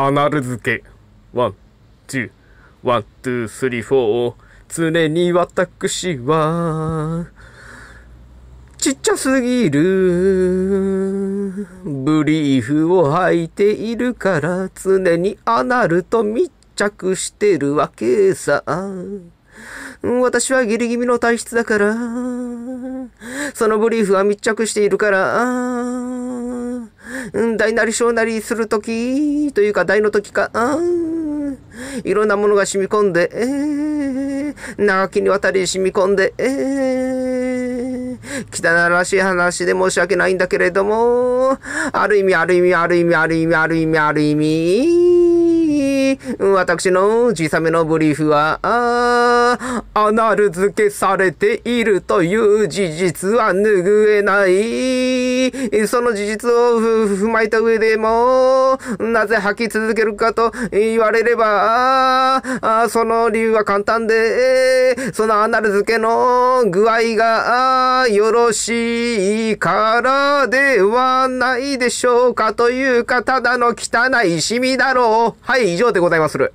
アナル漬け。ワン、ツー、ワン、ツー、スリー、フォー。常に私は、ちっちゃすぎる。ブリーフを履いているから、常にアナルと密着してるわけさ。私はギリギリの体質だから、そのブリーフは密着しているから、うん、大なり小なりするとき、というか大のときか、いろんなものが染み込んで、えー、長きにわたり染み込んで、えー、汚らしい話で申し訳ないんだけれども、ある意味、ある意味、ある意味、ある意味、ある意味、ある意味、私の小さめのブリーフは、あアナル付けされているという事実は拭えない。その事実を踏まえた上でも、なぜ吐き続けるかと言われれば、その理由は簡単で、そのアナル付けの具合がよろしいからではないでしょうかというか、ただの汚い染みだろう。はい、以上でございまする。